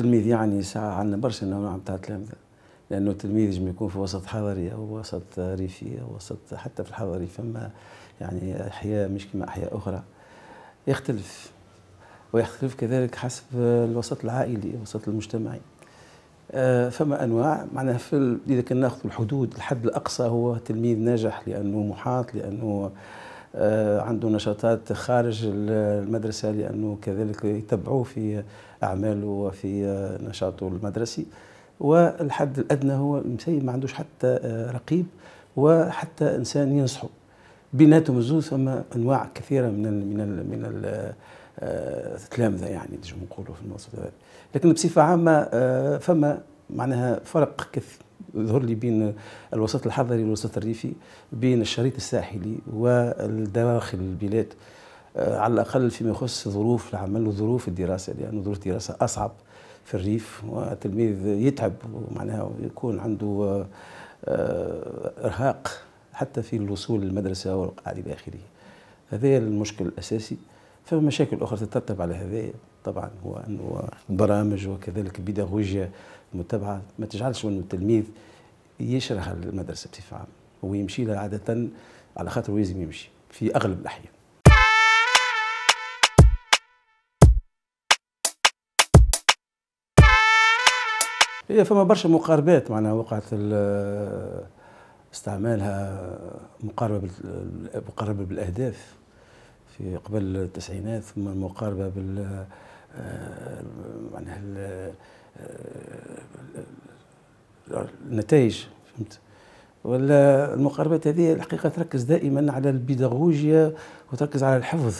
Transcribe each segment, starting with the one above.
التلميذ يعني ساعة عندنا برشا نوع نتاع نعم تلامذة لأنه التلميذ يجم يكون في وسط حضري أو وسط ريفي أو وسط حتى في الحضري فما يعني أحياء مش كما أحياء أخرى يختلف ويختلف كذلك حسب الوسط العائلي الوسط المجتمعي آه، فما انواع معناها في اذا كان ناخذ الحدود الحد الاقصى هو تلميذ ناجح لانه محاط لانه آه، عنده نشاطات خارج المدرسة لأنه كذلك يتبعوه في أعماله وفي آه، نشاطه المدرسي والحد الأدنى هو مسيب ما عندوش حتى آه، رقيب وحتى إنسان ينصحه بيناتهم الزوز ثم أنواع كثيرة من الـ من الـ من الـ التلامذة يعني نجم نقولوا في المواصفات لكن بصفة عامة فما معناها فرق كثير يظهر لي بين الوسط الحضري والوسط الريفي بين الشريط الساحلي والدواخل البلاد آه، على الاقل فيما يخص ظروف العمل وظروف الدراسه لان يعني ظروف الدراسه اصعب في الريف والتلميذ يتعب معناها يكون عنده آه، ارهاق حتى في الوصول للمدرسه الى اخره هذا المشكل الاساسي فما مشاكل أخرى تترتب على هذه طبعا هو أنه برامج وكذلك بيداغوجيا متبعة ما تجعلش من التلميذ يشرح المدرسة بصفة عام هو يمشي لها عادة على خاطر لازم يمشي في أغلب الأحيان هي فما برشا مقاربات معناها وقعت استعمالها مقاربه مقاربه بالاهداف في قبل التسعينات ثم المقاربه بال آه، معناها آه، النتائج فهمت ولا المقاربات هذه الحقيقه تركز دائما على البيداغوجيا وتركز على الحفظ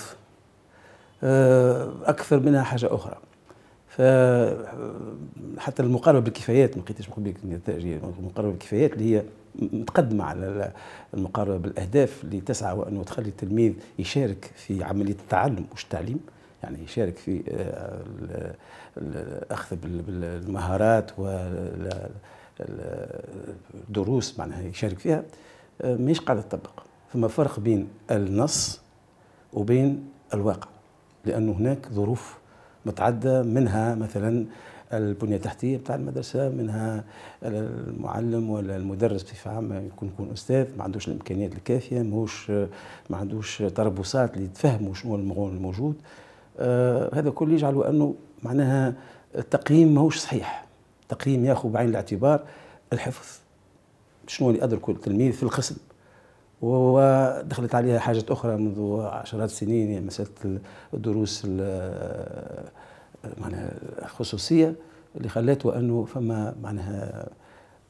آه، اكثر منها حاجه اخرى آه، حتى المقاربه بالكفايات ما لقيتش نقول النتائج المقاربه بالكفايات اللي هي متقدمه على المقاربه بالاهداف اللي تسعى وانه تخلي التلميذ يشارك في عمليه التعلم مش التعليم يعني يشارك في آه، الاخذ بالمهارات والدروس معناها يشارك فيها آه، ماهيش قاعده تطبق فما فرق بين النص وبين الواقع لانه هناك ظروف متعدة منها مثلا البنية التحتية بتاع المدرسة منها المعلم ولا المدرس بصفة عامة يكون يكون أستاذ ما عندوش الإمكانيات الكافية ماهوش ما عندوش تربصات اللي تفهموا شنو الموجود آه هذا كل يجعله أنه معناها التقييم ماهوش صحيح التقييم ياخذ بعين الاعتبار الحفظ شنو اللي أدركه التلميذ في القسم ودخلت عليها حاجة أخرى منذ عشرات السنين يعني مسألة الدروس معناها الخصوصية اللي خلاتوا أنه فما معناها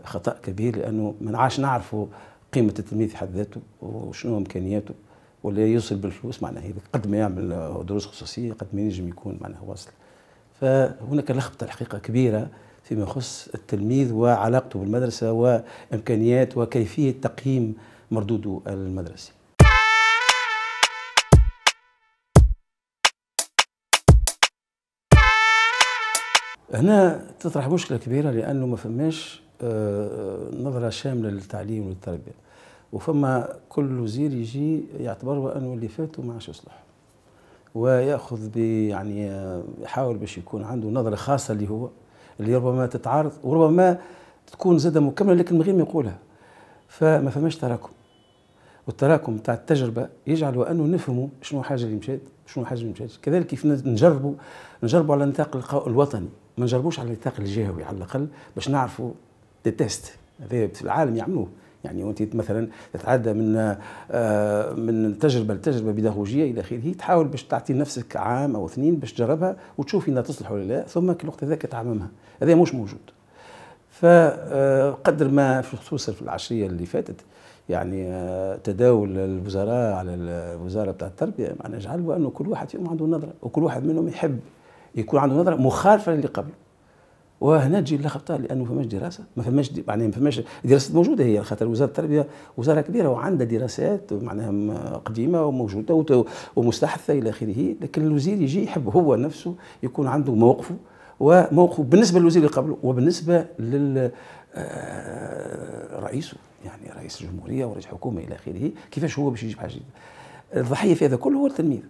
خطأ كبير لأنه ما عادش نعرفوا قيمة التلميذ في حد ذاته وشنو إمكانياته ولا يوصل بالفلوس معناها قد ما يعمل دروس خصوصية قد ما ينجم يكون معناها واصل فهناك لخبطة الحقيقة كبيرة فيما يخص التلميذ وعلاقته بالمدرسة وإمكانيات وكيفية تقييم مردوده المدرسي هنا تطرح مشكله كبيره لانه ما فماش آه، نظره شامله للتعليم والتربيه وفما كل وزير يجي يعتبر انه اللي فاتوا ما عادش يصلح وياخذ ب يعني آه، يحاول باش يكون عنده نظره خاصه اللي هو اللي ربما تتعارض وربما تكون زاده مكمله لكن من غير ما يقولها فما فماش تراكم والتراكم تاع التجربه يجعل انه نفهموا شنو حاجه اللي مشات شنو حاجه اللي مشات كذلك كيف نجربوا نجربوا على النطاق الوطني ما نجربوش على النطاق الجهوي على الاقل باش نعرفوا دي تيست هذا في العالم يعملوه يعني وانت مثلا تتعدى من آه، من تجربه لتجربه بيداغوجيه الى اخره تحاول باش تعطي نفسك عام او اثنين باش تجربها وتشوف انها تصلح ولا لا ثم كل الوقت هذاك تعممها هذا مش موجود فقدر آه، ما في خصوصا في العشريه اللي فاتت يعني آه، تداول الوزراء على الوزاره بتاع التربيه معناها نجعلوا انه كل واحد فيهم عنده نظره وكل واحد منهم يحب يكون عنده نظره مخالفه للي قبله وهنا تجي اللخبطه لانه ما فماش دراسه ما فماش يعني ما فماش دراسه موجوده هي خاطر وزاره التربيه وزاره كبيره وعندها دراسات معناها قديمه وموجوده ومستحثه الى اخره لكن الوزير يجي يحب هو نفسه يكون عنده موقفه وموقفه بالنسبه للوزير اللي قبله وبالنسبه لل آه، رئيسه رئيس الجمهوريه ورئيس الحكومه الى اخره كيفاش هو باش يجيب حاجه الضحيه في هذا كله هو التلميذ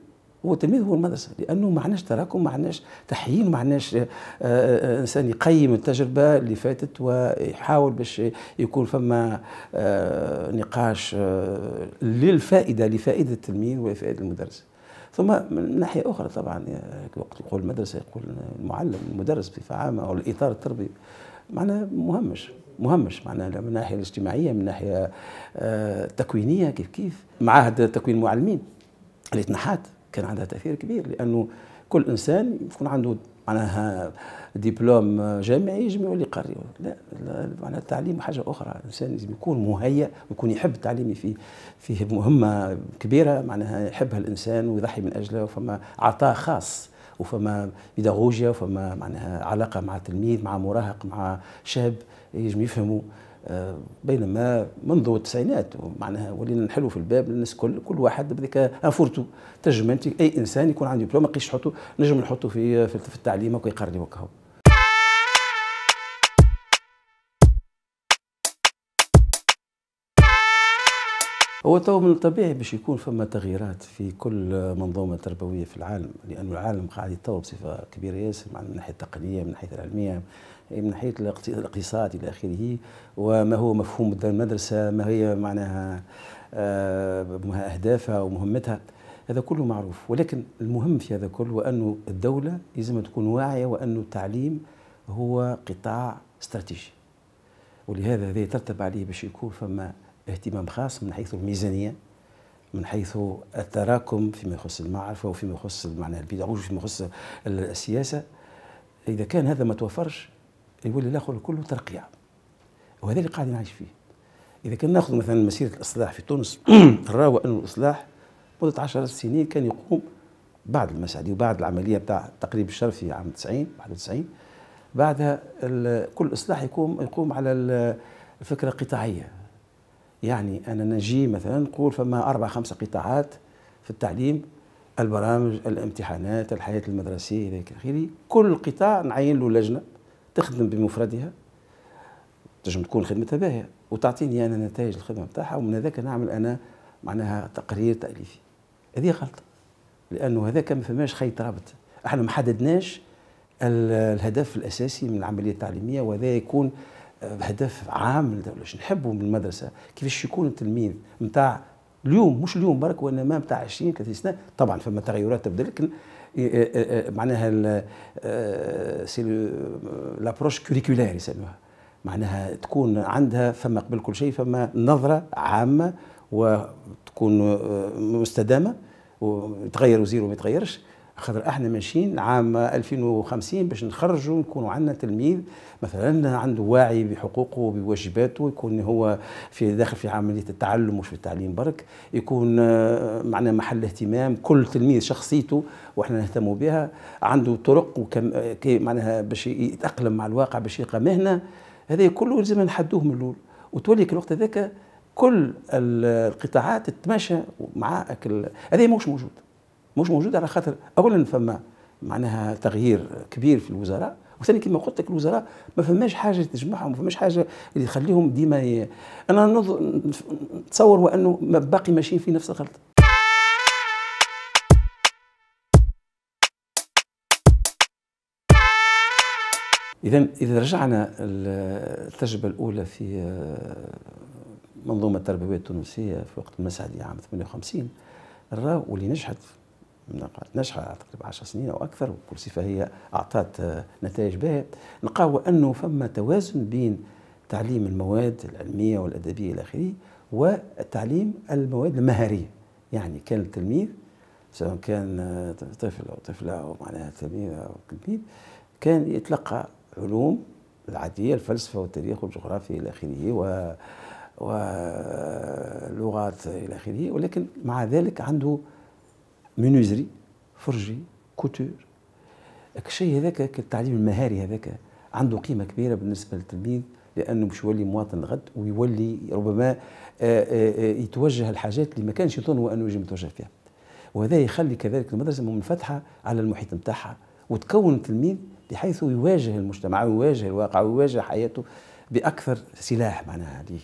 هو التلميذ هو المدرسه لانه ما عندناش تراكم ما عندناش تحيين ما عندناش آه، آه، آه، انسان يقيم التجربه اللي فاتت ويحاول باش يكون فما نقاش للفائده لفائده التلميذ ولفائده المدرس ثم من ناحيه اخرى طبعا آه، وقت يقول المدرسه يقول المعلم المدرس بصفه عامه او الاطار التربوي معناه مهمش مهمش معناها من الناحيه الاجتماعيه من الناحيه التكوينيه آه، كيف كيف معاهد تكوين المعلمين اللي تنحات كان عندها تاثير كبير لانه كل انسان يكون عنده معناها دبلوم جامعي يجم اللي يقريوا لا, لا معناها التعليم حاجه اخرى الانسان لازم يكون مهيأ ويكون يحب التعليم فيه فيه مهمه كبيره معناها يحبها الانسان ويضحي من اجلها فما عطاء خاص وفما بيداغوجيا وفما معناها علاقه مع تلميذ مع مراهق مع شاب يجم يفهموا آه، بينما منذ التسعينات معناها ولينا نحلوا في الباب للناس كل كل واحد بذاك انفورتو انت اي انسان يكون عنده دبلوم ما يقيش نحطه نجم نحطه في في التعليم ويقري وكهو هو تو من الطبيعي باش يكون فما تغييرات في كل منظومه تربويه في العالم لأن العالم قاعد يتطور بصفه كبيره ياسر من ناحيه التقنيه من ناحيه العلميه من ناحيه الاقتصاد الى اخره وما هو مفهوم المدرسه ما هي معناها آه، اهدافها ومهمتها هذا كله معروف ولكن المهم في هذا كله هو انه الدوله لازم تكون واعيه وانه التعليم هو قطاع استراتيجي ولهذا هذا يترتب عليه باش يكون فما اهتمام خاص من حيث الميزانية من حيث التراكم فيما يخص المعرفة وفيما يخص معنى البيداغوجي وفيما يخص السياسة إذا كان هذا ما توفرش يولي الآخر كله ترقيع وهذا اللي قاعدين نعيش فيه إذا كان ناخذ مثلا مسيرة الإصلاح في تونس نراوا أن الإصلاح مدة عشر سنين كان يقوم بعد المسعدي وبعد العملية بتاع تقريب الشرفي في عام 90 91 بعدها كل إصلاح يقوم يقوم على الفكرة قطاعية يعني أنا نجي مثلا نقول فما أربع خمسة قطاعات في التعليم البرامج الامتحانات الحياة المدرسية إلى آخره كل قطاع نعين له لجنة تخدم بمفردها تنجم تكون خدمتها باهية وتعطيني أنا نتائج الخدمة بتاعها ومن هذاك نعمل أنا معناها تقرير تأليفي هذه غلطة لأنه هذاك ما فماش خيط رابط احنا ما حددناش الهدف الأساسي من العملية التعليمية وهذا يكون بهدف عام للدوله شنو نحبوا من المدرسه كيفاش يكون التلميذ نتاع اليوم مش اليوم برك وانما نتاع 20 30 سنه طبعا فما تغيرات تبدا لكن معناها سي لابروش كوريكولير يسموها معناها تكون عندها فما قبل كل شيء فما نظره عامه وتكون آه، مستدامه وتغير وزير وما يتغيرش خاطر احنا ماشيين عام 2050 باش نخرجوا نكونوا عندنا تلميذ مثلا عنده واعي بحقوقه وبواجباته يكون هو في داخل في عمليه التعلم مش في التعليم برك يكون آه، معنا محل اهتمام كل تلميذ شخصيته واحنا نهتموا بها عنده طرق وكم آه، معناها باش يتاقلم مع الواقع باش يلقى مهنه هذا كله لازم نحدوه من الاول وتولي الوقت هذاك كل القطاعات تتماشى مع هذا مش موجود مش موجود على خاطر اولا فما معناها تغيير كبير في الوزراء وثاني كما قلت لك الوزراء ما فماش حاجه تجمعهم ما فماش حاجه اللي تخليهم ديما ي... انا نظ... نتصور وانه ما باقي ماشيين في نفس الخلطه اذا اذا رجعنا التجربه الاولى في آه، منظومه التربويه التونسيه في وقت المسعدي عام 58 راه واللي نجحت ناجحه تقريبا 10 سنين او اكثر صفه هي اعطت آه، نتائج باهيه نلقاو انه فما توازن بين تعليم المواد العلميه والادبيه الى اخره وتعليم المواد المهاريه يعني كان التلميذ سواء كان آه، طفل او طفله او معناها تلميذ او تلميذ كان يتلقى علوم العاديه الفلسفه والتاريخ والجغرافيا الى اخره و ولغات الى اخره ولكن مع ذلك عنده منوزري فرجي كوتور الشيء هذاك التعليم المهاري هذاك عنده قيمه كبيره بالنسبه للتلميذ لانه باش يولي مواطن غد ويولي ربما آه، آه، آه، يتوجه الحاجات اللي ما كانش يظن انه يجي يتوجه فيها وهذا يخلي كذلك المدرسه منفتحه على المحيط نتاعها وتكون التلميذ بحيث يواجه المجتمع ويواجه الواقع ويواجه حياته باكثر سلاح معناها هذه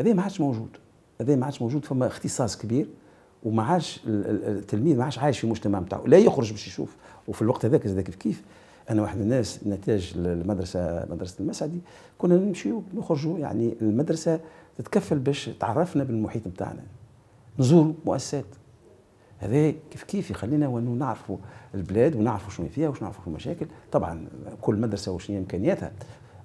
هذا ما عادش موجود هذا ما عادش موجود فما اختصاص كبير وما عادش التلميذ ما عادش عايش في المجتمع نتاعو لا يخرج باش يشوف وفي الوقت هذاك زاد كيف كيف انا واحد من الناس نتاج المدرسه مدرسه المسعدي كنا نمشيو نخرجوا يعني المدرسه تتكفل باش تعرفنا بالمحيط نتاعنا نزور مؤسسات هذا كيف كيف يخلينا وانو نعرفوا البلاد ونعرفوا شنو فيها وشنو نعرفوا المشاكل طبعا كل مدرسه هي امكانياتها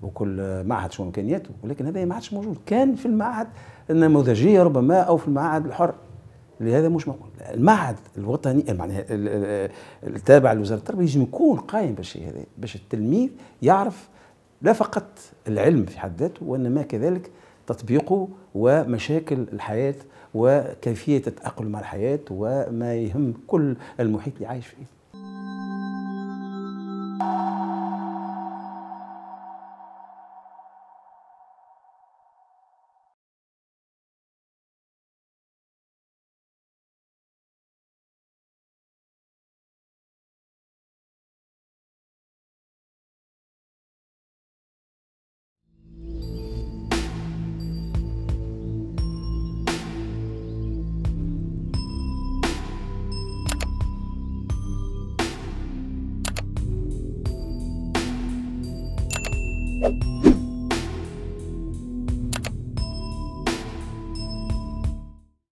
وكل معهد شنو امكانياته ولكن هذا ما عادش موجود كان في المعهد النموذجيه ربما او في المعهد الحر لهذا مش معقول المعهد الوطني معناها التابع لوزاره التربيه يجب يكون قائم بالشيء هذا باش التلميذ يعرف لا فقط العلم في حد ذاته وانما كذلك تطبيقه ومشاكل الحياه وكيفيه التاقلم مع الحياه وما يهم كل المحيط اللي عايش فيه